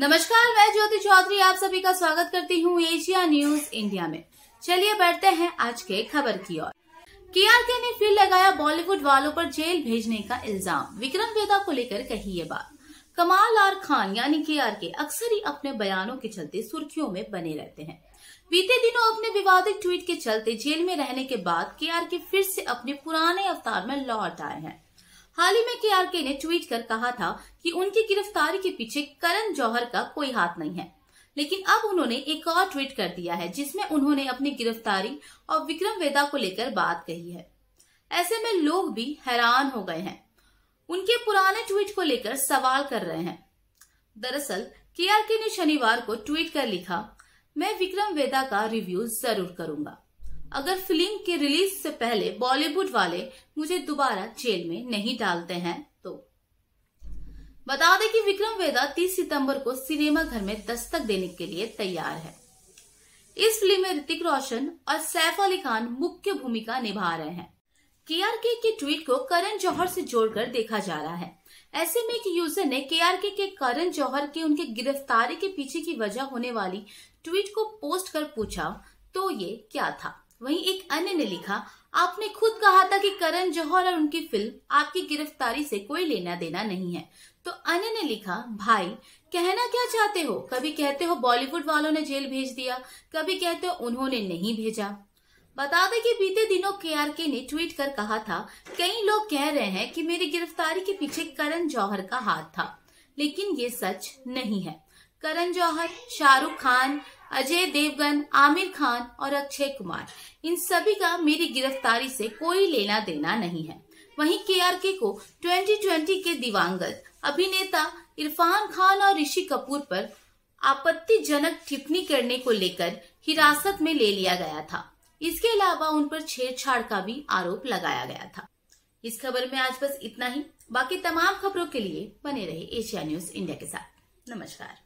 नमस्कार मैं ज्योति चौधरी आप सभी का स्वागत करती हूँ एशिया न्यूज इंडिया में चलिए बढ़ते हैं आज के खबर की ओर के आर के ने फिर लगाया बॉलीवुड वालों पर जेल भेजने का इल्जाम विक्रम वेदा को लेकर कही ये बात कमाल आर खान यानी के आर के अक्सर ही अपने बयानों के चलते सुर्खियों में बने रहते हैं बीते दिनों अपने विवादित ट्वीट के चलते जेल में रहने के बाद के आर के फिर से अपने पुराने अवतार में लौट आए हैं हाल ही में केआरके ने ट्वीट कर कहा था कि उनकी गिरफ्तारी के पीछे करण जौहर का कोई हाथ नहीं है लेकिन अब उन्होंने एक और ट्वीट कर दिया है जिसमें उन्होंने अपनी गिरफ्तारी और विक्रम वेदा को लेकर बात कही है ऐसे में लोग भी हैरान हो गए हैं उनके पुराने ट्वीट को लेकर सवाल कर रहे हैं दरअसल केआरके ने शनिवार को ट्वीट कर लिखा मैं विक्रम वेदा का रिव्यू जरूर करूंगा अगर फिल्म के रिलीज से पहले बॉलीवुड वाले मुझे दोबारा जेल में नहीं डालते हैं तो बता दें कि विक्रम वेदा 30 सितंबर को सिनेमा घर में दस्तक देने के लिए तैयार है इस फिल्म में ऋतिक रोशन और सैफ अली खान मुख्य भूमिका निभा रहे हैं के आर के ट्वीट को करण जौहर से जोड़कर देखा जा रहा है ऐसे में एक यूजर ने के आर के करण जौहर के उनके गिरफ्तारी के पीछे की वजह होने वाली ट्वीट को पोस्ट कर पूछा तो ये क्या था वहीं एक अन्य ने लिखा आपने खुद कहा था कि करण जौहर और उनकी फिल्म आपकी गिरफ्तारी से कोई लेना देना नहीं है तो अन्य ने लिखा भाई कहना क्या चाहते हो कभी कहते हो बॉलीवुड वालों ने जेल भेज दिया कभी कहते हो उन्होंने नहीं भेजा बता दें कि बीते दिनों के आर के ने ट्वीट कर कहा था कई लोग कह रहे हैं कि मेरी गिरफ्तारी के पीछे करण जौहर का हाथ था लेकिन ये सच नहीं है करण जौहर शाहरुख खान अजय देवगन आमिर खान और अक्षय कुमार इन सभी का मेरी गिरफ्तारी से कोई लेना देना नहीं है वहीं केआरके को 2020 के दिवंगत अभिनेता इरफान खान और ऋषि कपूर पर आपत्तिजनक टिप्पणी करने को लेकर हिरासत में ले लिया गया था इसके अलावा उन पर छेड़छाड़ का भी आरोप लगाया गया था इस खबर में आज बस इतना ही बाकी तमाम खबरों के लिए बने रहे एशिया न्यूज इंडिया के साथ नमस्कार